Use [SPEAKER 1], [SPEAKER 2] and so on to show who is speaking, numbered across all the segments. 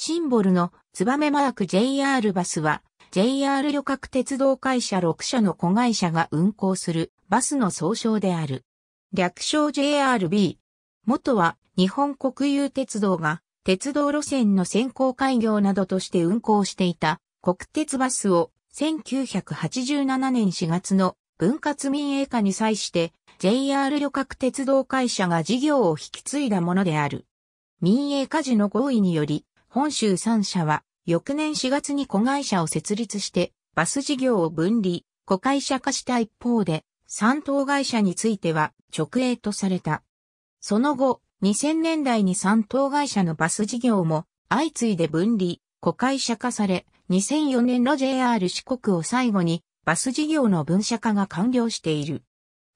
[SPEAKER 1] シンボルのツバメマーク JR バスは JR 旅客鉄道会社6社の子会社が運行するバスの総称である。略称 JRB。元は日本国有鉄道が鉄道路線の先行開業などとして運行していた国鉄バスを1987年4月の分割民営化に際して JR 旅客鉄道会社が事業を引き継いだものである。民営化時の合意により本州3社は、翌年4月に子会社を設立して、バス事業を分離、子会社化した一方で、三等会社については直営とされた。その後、2000年代に三等会社のバス事業も相次いで分離、子会社化され、2004年の JR 四国を最後にバス事業の分社化が完了している。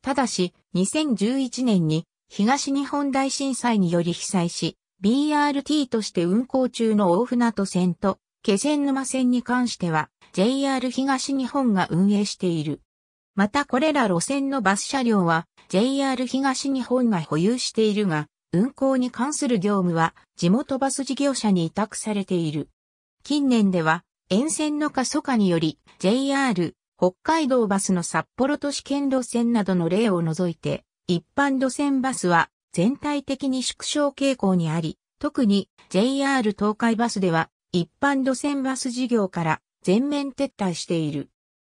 [SPEAKER 1] ただし、2011年に東日本大震災により被災し、BRT として運行中の大船渡線と気仙沼線に関しては JR 東日本が運営している。またこれら路線のバス車両は JR 東日本が保有しているが、運行に関する業務は地元バス事業者に委託されている。近年では沿線の過疎化により JR 北海道バスの札幌都市圏路線などの例を除いて一般路線バスは全体的に縮小傾向にあり、特に JR 東海バスでは一般路線バス事業から全面撤退している。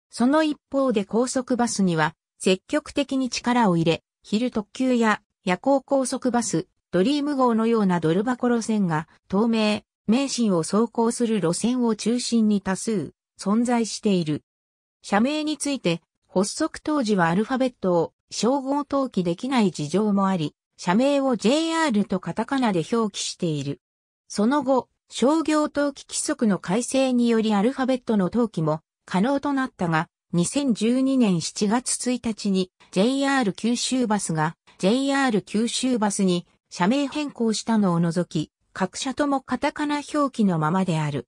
[SPEAKER 1] その一方で高速バスには積極的に力を入れ、昼特急や夜行高速バス、ドリーム号のようなドル箱路線が透明、名神を走行する路線を中心に多数存在している。社名について発足当時はアルファベットを称号登記できない事情もあり、社名を JR とカタカナで表記している。その後、商業登記規則の改正によりアルファベットの登記も可能となったが、2012年7月1日に JR 九州バスが JR 九州バスに社名変更したのを除き、各社ともカタカナ表記のままである。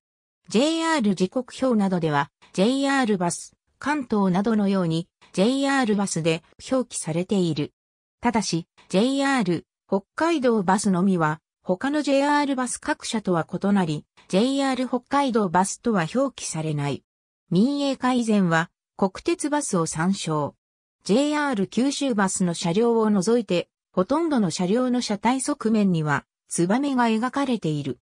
[SPEAKER 1] JR 時刻表などでは JR バス、関東などのように JR バスで表記されている。ただし、JR、北海道バスのみは、他の JR バス各社とは異なり、JR 北海道バスとは表記されない。民営化以前は、国鉄バスを参照。JR 九州バスの車両を除いて、ほとんどの車両の車体側面には、ツバメが描かれている。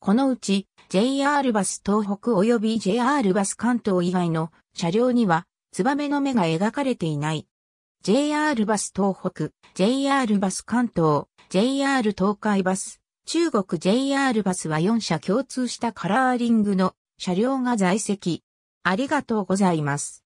[SPEAKER 1] このうち、JR バス東北及び JR バス関東以外の車両には、ツバメの目が描かれていない。JR バス東北、JR バス関東、JR 東海バス、中国 JR バスは4社共通したカラーリングの車両が在籍。ありがとうございます。